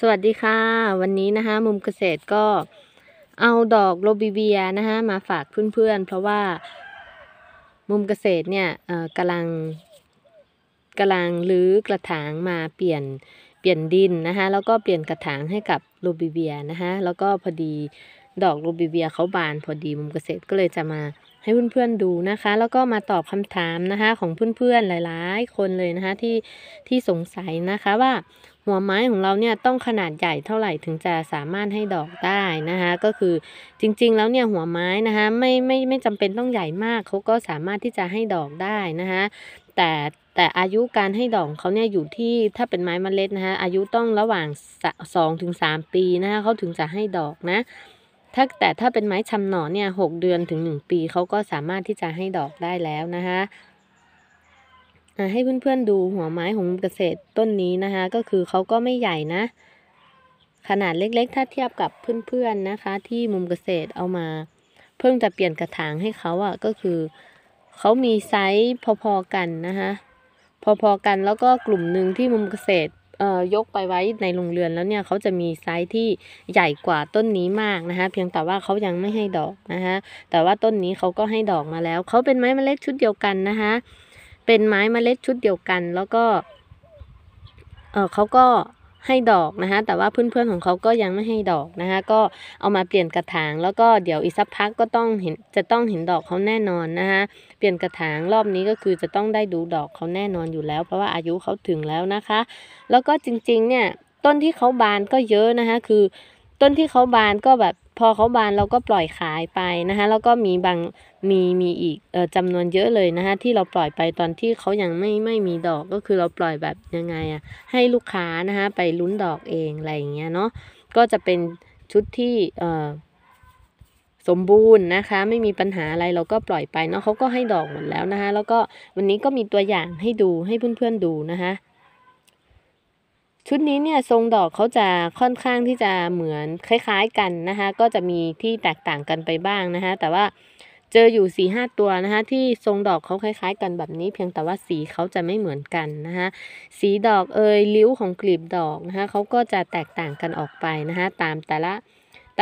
สวัสดีค่ะวันนี้นะคะมุมเกษตรก็เอาดอกโรบิเบียนะคะมาฝากเพื่อนๆเพราะว่ามุมเกษตรเนี่ยกำลังกำลังรื้อกระถางมาเปลี่ยนเปลี่ยนดินนะคะแล้วก็เปลี่ยนกระถางให้กับโรบิเบียนะคะแล้วก็พอดีดอกโรบิเบีย เขาบานพอดีมุมเกษตรก็เลยจะมาให้เพื่อนๆดูนะคะ แล้วก็มาตอบคำถามนะคะของเพื่อนๆหลาย ๆ คนเลยนะคะที่ที่สงสัยนะคะว่าหัวไม้ของเราเนี่ยต้องขนาดใหญ่เท่าไหร่ถึงจะสามารถให้ดอกได้นะคะก็คือจริงๆแล้วเนี่ยหัวไม้นะคะไม่ไม่ไม่จำเป็นต้องใหญ่มากเขาก็สามารถที่จะให้ดอกได้นะคะแต่แต่อายุการให้ดอกเขาเนี่ยอยู่ที่ถ้าเป็นไม้มเมล็ดนะคะอายุต้องระหว่าง2ถึง3ปีนะคะเขาถึงจะให้ดอกนะถ้าแต่ถ้าเป็นไม้ชำหนอเนี่ยหเดือนถึง 1 ปีเขาก็สามารถที่จะให้ดอกได้แล้วนะคะให้เพื่อนๆดูหัวไม้ของเกษตรต้นนี้นะคะก็คือเขาก็ไม่ใหญ่นะ ขนาดเล็กๆถ้าเทียบกับเพื่อนๆนะคะ ที่มุมเกษตรเอามาเพิ่งจะเปลี่ยนกระถางให้เขาอะ่ะก็คือเขามีไซส์พอๆกันนะคะพอๆกันแล้วก็กลุ่มหนึ่งที่มุมเกษตรเออ่ยกไปไว้ในโรงเรือนแล้วเนี่ยเขาจะมีไซส์ที่ใหญ่กว่าต้นนี้มากนะคะเพียงแต่ว่าเขายังไม่ให้ดอกนะคะแต่ว่าต้นนี้เขาก็ให้ดอกมาแล้วเขาเป็นไม้เมล็ดชุดเดียวกันนะคะเป็นไม้มเมล็ดชุดเดียวกันแล้วก็ เออเขาก็ให้ดอกนะคะแต่ว่าเพื่อนๆของเขาก็ยังไม่ให้ดอกนะคะก็เอามาเปลี่ยนกระถางแล้วก็เดี๋ยวอีกสักพักก็ต้องเห็นจะต้องเห็นดอกเขาแน่นอนนะคะเปลี่ยนกระถางรอบนี้ก็คือจะต้องได้ดูดอกเขาแน่นอนอยู่แล้ว เพราะว่าอายุเขาถึงแล้วนะคะ แล้วก็จริงๆเนี่ยต้นที่เขาบานก็เยอะนะคะคือต้นที่เขาบานก็แบบพอเขาบานเราก็ปล่อยขายไปนะคะแล้วก็มีบางมีมีอีกออจำนวนเยอะเลยนะคะที่เราปล่อยไปตอนที่เขายังไม่ไม่มีดอกก็คือเราปล่อยแบบยังไงอะ่ะให้ลูกค้านะคะไปลุ้นดอกเองอะไรอย่างเงี้ยเนาะก็จะเป็นชุดที่เออสมบูรณ์นะคะ ไม่มีปัญหาอะไรเราก็ปล่อยไปเนาะเขาก็ให้ดอกหมดแล้วนะคะแล้วก็วันนี้ก็มีตัวอย่างให้ดูให้เพื่อนๆดูนะคะชุดนี้เนี่ยทรงดอกเขาจะค่อนข้างที่จะเหมือนคล้ายๆกันนะคะก็จะมีที่แตกต่างกันไปบ้างนะคะแต่ว่าเจออยู่สีห้าตัวนะคะที่ทรงดอกเขาคล้ายๆ กันแบบนี้ เพียงแต่ว่าสีเขาจะไม่เหมือนกันนะคะสีดอกเอยริ้วของกลีบดอกนะคะเขาก็จะแตกต่างกันออกไปนะคะตามแต่ละ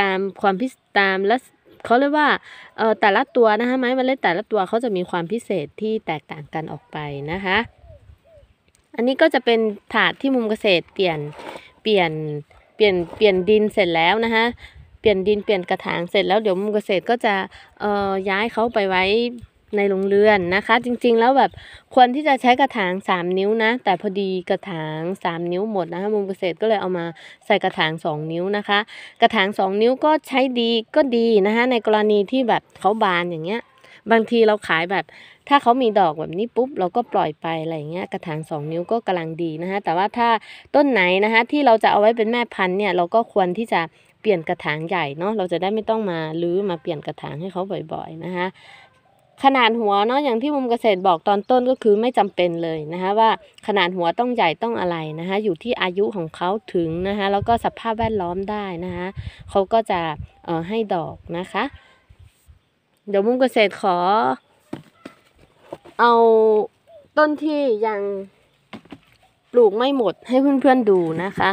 ตามความพิตามและเขาเรียกว่าเออแต่ละตัวนะคะไม้มเมล็ดแต่ละตัวเขาจะมีความพิเศษที่แตกต่างกันออกไปนะคะอันนี้ก็จะเป็นถาดที่มุมเกษตรเปลี่ยนเปลี่ยนเปลี่ยนเปลี่ยนดินเสร็จแล้วนะคะเปลี่ยนดินเปลี่ยนกระถางเสร็จแล้วเดี๋ยวมุมเกษตรก็จะเอ่อย้ายเขาไปไว้ในโรงเรือนนะคะ จริงๆแล้วแบบควรที่จะใช้กระถาง3 นิ้วนะแต่พอดีกระถาง 3 นิ้วหมดนะคะมุมเกษตรก็เลยเอามาใส่กระถาง 2 นิ้วนะคะ กระถาง2นิ้วก็ใช้ดีก็ดีนะคะในกรณีที่แบบเขาบานอย่างเงี้ยบางทีเราขายแบบถ้าเขามีดอกแบบนี้ปุ๊บเราก็ปล่อยไปอะไรเงี้ยกระถางสองนิ้วก็กำลังดีนะคะแต่ว่าถ้าต้นไหนนะคะ ที่เราจะเอาไว้เป็นแม่พันธุ์เนี่ยเราก็ควรที่จะเปลี่ยนกระถางใหญ่เนาะเราจะได้ไม่ต้องมาลื้อมาเปลี่ยนกระถางให้เขาบ่อยๆนะคะขนาดหัวเนาะอย่างที่มุมเกษตรบอกตอนต้นก็คือไม่จำเป็นเลยนะคะว่าขนาดหัวต้องใหญ่ต้องอะไรนะคะอยู่ที่อายุของเขาถึงนะคะแล้วก็สภาพแวดล้อมได้นะคะเขาก็จะเออ่ให้ดอกนะคะเดี๋ยวมุ้งเกษตรขอเอาต้นที่ยังปลูกไม่หมดให้เพื่อนๆ ดูนะคะ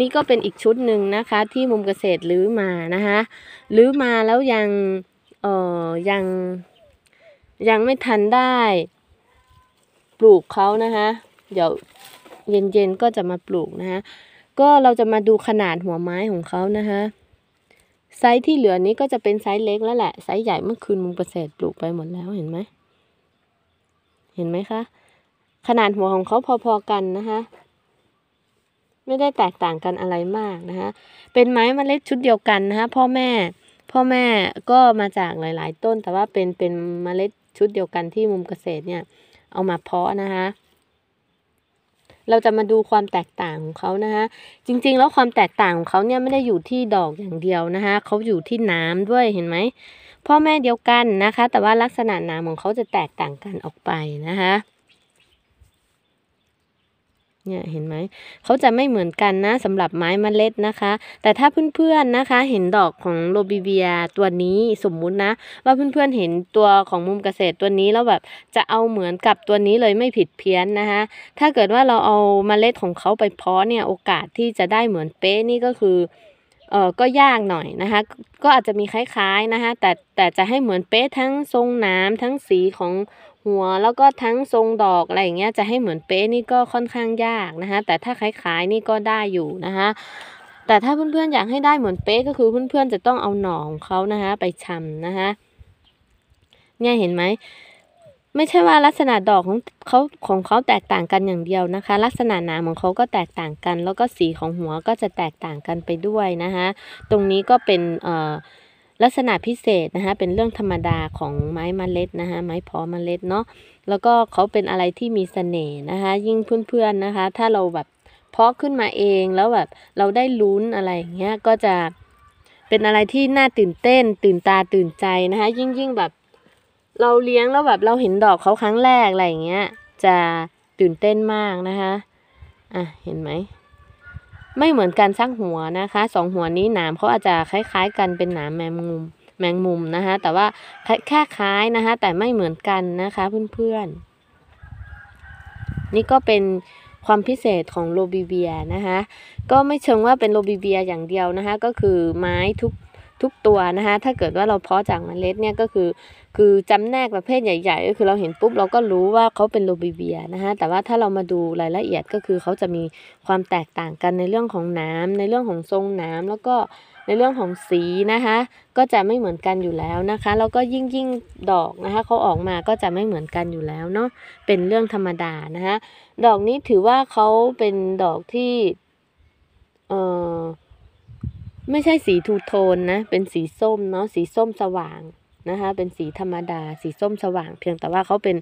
นี่ก็เป็นอีกชุดหนึ่งนะคะ ที่มุมเกษตรลื้อมานะคะลื้อมาแล้วยังเอ่อยังยังไม่ทันได้ปลูกเขานะคะเดี๋ยวเย็นๆก็จะมาปลูกนะคะ ก็เราจะมาดูขนาดหัวไม้ของเขานะคะไซส์ที่เหลือนี้ก็จะเป็นไซส์เล็กแล้วแหละ ไซส์ใหญ่เมื่อคืนมุงประเสริฐปลูกไปหมดแล้วเห็นไหม เห็นไหมคะ ขนาดหัวของเขาพอๆกันนะคะ ไม่ได้แตกต่างกันอะไรมากนะคะ เป็นไม้มเมล็ดชุดเดียวกันนะคะพ่อแม่ พ่อแม่ก็มาจากหลาย ๆ ต้น แต่ว่าเป็นเป็นมเมล็ดชุดเดียวกันที่มุมเกษตรเนี่ยเอามาเพาะนะคะเราจะมาดูความแตกต่างของเขานะคะ จริงๆแล้วความแตกต่างของเขาเนี่ยไม่ได้อยู่ที่ดอกอย่างเดียวนะคะ เขาอยู่ที่น้ำด้วยเห็นไหม พ่อแม่เดียวกันนะคะ แต่ว่าลักษณะน้ำของเขาจะแตกต่างกันออกไปนะคะเนี่ยเห็นไหมเขาจะไม่เหมือนกันนะสำหรับไม้มเมล็ดนะคะ แต่ถ้าเพื่อนๆนะคะ เห็นดอกของโรบิเบียตัวนี้สมมุตินะ ว่าเพื่อนๆเห็นตัวของมุมเกษตรตัวนี้แล้วแบบจะเอาเหมือนกับตัวนี้เลยไม่ผิดเพี้ยนนะคะถ้าเกิดว่าเราเอาเมล็ดของเขาไปเพาะเนี่ยโอกาสที่จะได้เหมือนเป๊ะนี่ก็คือเออก็ยากหน่อยนะคะ ก็อาจจะมีคล้าย ๆนะคะแต่แต่จะให้เหมือนเป๊ะทั้งทรงน้ำทั้งสีของหัว แล้วก็ทั้งทรงดอก อะไรอย่างเงี้ยจะให้เหมือนเป๊ะนี่ก็ค่อนข้างยาก นะคะแต่ถ้าคล้ายๆนี่ก็ได้อยู่นะคะแต่ถ้าเพื่อนๆอยากให้ได้เหมือนเป๊ะก็คือเพื่อนๆจะต้องเอาหน่อของเขานะคะไปชำ นะคะเนี่ยเห็นไหมไม่ใช่ว่าลักษณะดอกของเขาของเขาแตกต่างกันอย่างเดียว นะคะ ลักษณะหนามของเขาก็แตกต่างกัน แล้วก็สีของหัวก็จะแตกต่างกันไปด้วยนะคะตรงนี้ก็เป็นเอ่อลักษณะพิเศษนะคะเป็นเรื่องธรรมดาของไม้มเมล็ดนะคะไม้พอมเมล็ดเนาะแล้วก็เขาเป็นอะไรที่มีสเสน่ห์นะคะยิ่งเพื่อนๆนะคะ ถ้าเราแบบเพาะขึ้นมาเองแล้วแบบเราได้ลุ้นอะไรอย่างเงี้ยก็จะเป็นอะไรที่น่าตื่นเต้นตื่นตาตื่นใจนะคะยิ่งยิ่งแบบเราเลี้ยงแล้วแบบเราเห็นดอกเขาครั้งแรกอะไรอย่างเงี้ยจะตื่นเต้นมากนะคะอ่ะเห็นไหมไม่เหมือนกันสร้างหัวนะคะสองหัวนี้หนามเขาอาจจะคล้าย ๆ กันเป็นหนามแมงมุมแมงมุมนะคะแต่ว่าแค่คล้ายนะคะแต่ไม่เหมือนกันนะคะเพื่อนๆ นี่ก็เป็นความพิเศษของโลบิเบียนะคะก็ไม่เชิงว่าเป็นโลบิเบียอย่างเดียวนะคะก็คือไม้ทุกทุกตัวนะคะถ้าเกิดว่าเราเพาะจากเมล็ดเนี่ยก็คือคือจำแนกประเภทใหญ่ๆก็คือเราเห็นปุ๊บเราก็รู้ว่าเขาเป็นโลบิเวียนะคะแต่ว่าถ้าเรามาดูรายละเอียดก็คือเขาจะมีความแตกต่างกันในเรื่องของน้ำ ในเรื่องของทรงน้ำแล้วก็ในเรื่องของสีนะคะก็จะไม่เหมือนกันอยู่แล้วนะคะแล้วก็ยิ่งยิ่งดอกนะคะเขาออกมาก็จะไม่เหมือนกันอยู่แล้วเนาะเป็นเรื่องธรรมดานะคะดอกนี้ถือว่าเขาเป็นดอกที่เออไม่ใช่สีทูโทนนะเป็นสีส้มเนาะสีส้มสว่างนะคะเป็นสีธรรมดาสีส้มสว่าง เพียงแต่ว่าเขาเป็น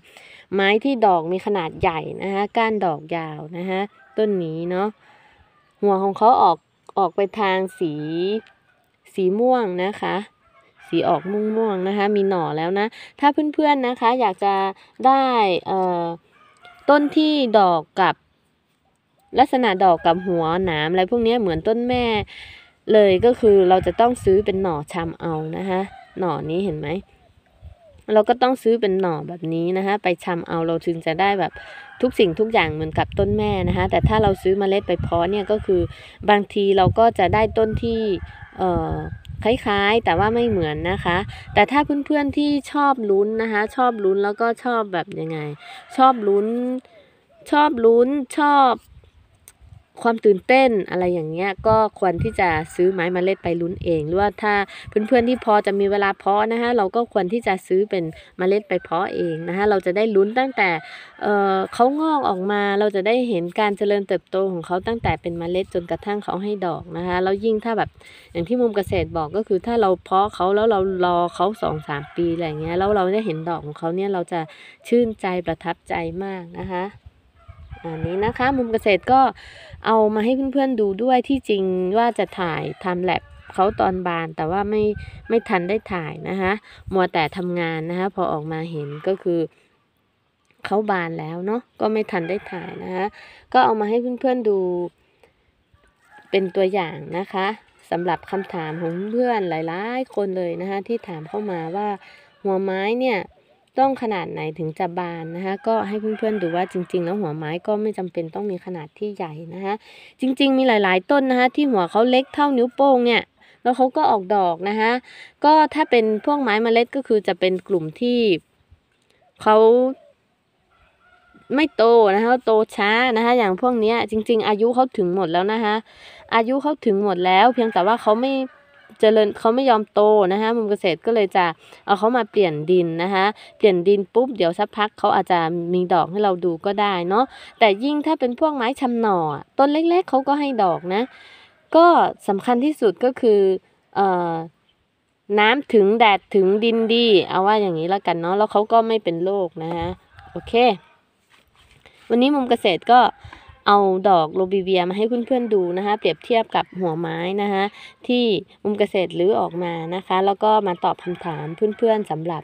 ไม้ที่ดอกมีขนาดใหญ่นะคะก้านดอกยาวนะคะต้นนี้เนาะหัวของเขาออกออกไปทางสีสีม่วงนะคะ สีออกม่วงม่วงนะคะ มีหน่อแล้วนะ ถ้า เพื่อนๆนะคะ อยากจะได้เอ่อต้นที่ดอกกับ ลักษณะดอกกับหัวหนามอะไรพวกนี้เหมือนต้นแม่ เลยก็คือเราจะต้องซื้อเป็นหน่อชำเอานะคะหน่อนี้เห็นไหม เราก็ต้องซื้อเป็นหน่อแบบนี้นะคะไปชำเอาเราถึงจะได้แบบทุกสิ่งทุกอย่างเหมือนกับต้นแม่นะคะแต่ถ้าเราซื้อมเมล็ดไปเพาะเนี่ยก็คือบางทีเราก็จะได้ต้นที่เอ่อคล้ายๆ แต่ว่าไม่เหมือนนะคะ แต่ถ้าเพื่อนๆที่ชอบลุ้นนะคะชอบลุ้นแล้วก็ชอบแบบยังไงชอบลุ้น ชอบลุ้นชอบความตื่นเต้นอะไรอย่างเงี้ยก็ควรที่จะซื้อไม้มเมล็ดไปลุ้นเอง หรือว่าถ้าเพื่อนๆที่พอจะมีเวลาเพาะนะคะเราก็ควรที่จะซื้อเป็นมเมล็ดไปเพาะเองนะคะ เราจะได้ลุ้นตั้งแต่เเขางอกออกมาเราจะได้เห็นการเจริญเติบโตของเขาตั้งแต่เป็นมเมล็ดจนกระทั่งเขาให้ดอกนะคะแล้วยิ่งถ้าแบบอย่างที่มุมเกษตรบอกก็คือถ้าเราเพาะเขาแล้วเรารอเขาสองสามปีอะไรเงี้ยแล้วเราได้เห็นดอกของเขาเนี่ยเราจะชื่นใจประทับใจมากนะคะอันนี้นะคะมุมเกษตรก็เอามาให้เพื่อนๆดูด้วยที่จริงว่าจะถ่ายทำแลบเขาตอนบานแต่ว่าไม่ไม่ทันได้ถ่ายนะคะมัวแต่ทำงานนะคะพอออกมาเห็นก็คือเขาบานแล้วเนาะก็ไม่ทันได้ถ่ายนะคะก็เอามาให้เพื่อนๆดูเป็นตัวอย่างนะคะสำหรับคำถามของเพื่อนหลายๆคนเลยนะคะที่ถามเข้ามาว่าหัวไม้เนี่ยต้องขนาดไหนถึงจะบานนะคะก็ให้เพื่อนๆดูว่าจริงๆแล้วหัวไม้ก็ไม่จำเป็นต้องมีขนาดที่ใหญ่นะคะจริงๆมีหลายๆต้นนะคะที่หัวเขาเล็กเท่านิ้วโป้งเนี่ยแล้วเขาก็ออกดอกนะคะก็ถ้าเป็นพวกไม้เมล็ดก็คือจะเป็นกลุ่มที่เขาไม่โตนะคะโตช้านะคะอย่างพวกนี้จริง ๆ อายุเขาถึงหมดแล้วนะคะอายุเขาถึงหมดแล้วเพียงแต่ว่าเขาไม่เจริญเขาไม่ยอมโตนะคะมุมเกษตรก็เลยจะเอาเขามาเปลี่ยนดินนะคะเปลี่ยนดินปุ๊บเดี๋ยวสักพักเขาอาจจะมีดอกให้เราดูก็ได้เนาะแต่ยิ่งถ้าเป็นพวกไม้ชำหน่อต้นเล็ก ๆเขาก็ให้ดอกนะ ก็สำคัญที่สุดก็คือเอ่อน้ำถึงแดดถึงดินดี เอาว่าอย่างนี้แล้วกันเนาะแล้วเขาก็ไม่เป็นโรคนะฮะโอเค วันนี้มุมเกษตรก็เอาดอกโรบิเวียมาให้เพื่อนๆดูนะคะเปรียบเทียบกับหัวไม้นะคะที่มุมเกษตรหรือออกมานะคะแล้วก็มาตอบคำถามเพื่อนๆ สำหรับ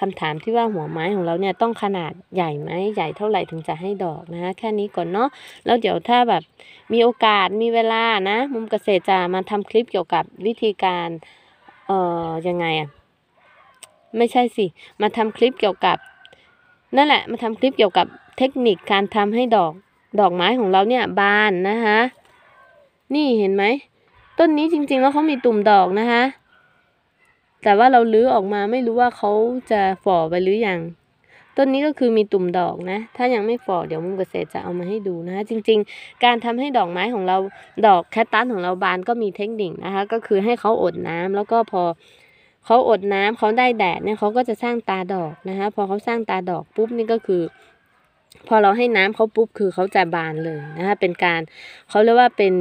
คำถามที่ว่าหัวไม้ของเราเนี่ยต้องขนาดใหญ่ไหมใหญ่เท่าไหร่ถึงจะให้ดอกนะคะแค่นี้ก่อนเนาะแล้วเดี๋ยวถ้าแบบมีโอกาสมีเวลานะมุมเกษตรจะมาทำคลิปเกี่ยวกับวิธีการเอ่อยังไงอ่ะไม่ใช่สิมาทำคลิปเกี่ยวกับนั่นแหละมาทำคลิปเกี่ยวกับเทคนิคการทำให้ดอกดอกไม้ของเราเนี่ยบานนะคะนี่เห็นไหมต้นนี้จริงๆ แล้วเขามีตุ่มดอกนะคะแต่ว่าเราลื้อออกมาไม่รู้ว่าเขาจะฝ่อไปหรืออยังต้นนี้ก็คือมีตุ่มดอกนะ ถ้ายังไม่ฝ่อเดี๋ยวมุมเกษตรจะเอามาให้ดูนะคะจริง ๆ การทำให้ดอกไม้ของเราดอกแคตตัสของเราบานก็มีเทคนิคนะคะก็คือให้เขาอดน้ำ แล้วก็พอเขาอดน้ำเขาได้แดดเนี่ยเขาก็จะสร้างตาดอกนะคะพอเขาสร้างตาดอกปุ๊บนี่ก็คือพอเราให้น้ำเขาปุ๊บคือเขาจะบานเลยนะคะเป็นการเขาเรียกว่าเป็น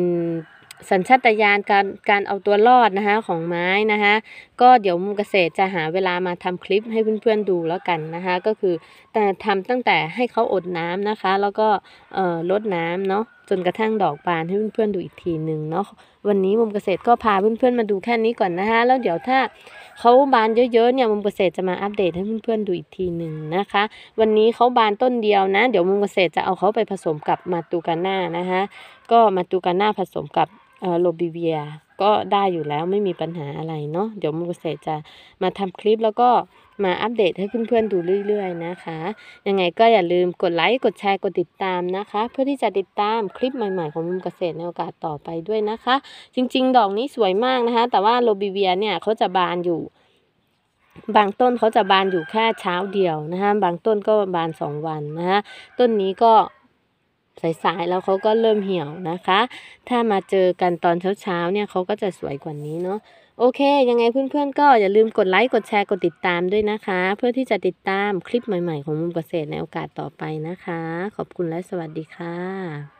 สัญชาตญาณการการเอาตัวรอดนะคะของไม้นะคะก็เดี๋ยวมุมเกษตรจะหาเวลามาทำคลิปให้เพื่อนๆดูแล้วกันนะคะก็คือแต่ทำตั้งแต่ให้เขาอดน้ำนะคะ แล้วก็เอ่อลดน้ำเนาะจนกระทั่งดอกบานให้เพื่อนๆดูอีกทีหนึ่งเนาะวันนี้มุมเกษตรก็พาเพื่อนๆมาดูแค่นี้ก่อนนะคะแล้วเดี๋ยวถ้าเขาบานเยอะๆ เนี่ยมุมเกษตรจะมาอัปเดตให้เพื่อนๆดูอีกทีหนึ่งนะคะ วันนี้เขาบานต้นเดียวนะ เดี๋ยวมุมเกษตรจะเอาเขาไปผสมกับมาตูกาน่านะคะ ก็มาตูกาน่าผสมกับโรบิเวียก็ได้อยู่แล้วไม่มีปัญหาอะไรเนาะเดี๋ยวมูเสจะมาทำคลิปแล้วก็มาอัปเดตให้เพื่อนๆดูเรื่อยๆนะคะยังไงก็อย่าลืมกดไลค์กดแชร์กดติดตามนะคะ เพื่อที่จะติดตามคลิปใหม่ ๆ ของมุมเกษตรในโอกาสต่อไปด้วยนะคะ จริง ๆ ดอกนี้สวยมากนะคะ แต่ว่าโรบิเวียเนี่ยเขาจะบานอยู่บางต้นเขาจะบานอยู่แค่เช้าเดียวนะคะบางต้นก็บานสองวันนะคะต้นนี้ก็สายๆแล้วเขาก็เริ่มเหี่ยวนะคะ ถ้ามาเจอกันตอนเช้า ๆ เนี่ยเขาก็จะสวยกว่านี้เนาะ โอเค ยังไงเพื่อน ๆ ก็อย่าลืมกดไลค์กดแชร์ กดติดตามด้วยนะคะ เพื่อที่จะติดตามคลิปใหม่ ๆ ของมุมเกษตรในโอกาสต่อไปนะคะ ขอบคุณและสวัสดีค่ะ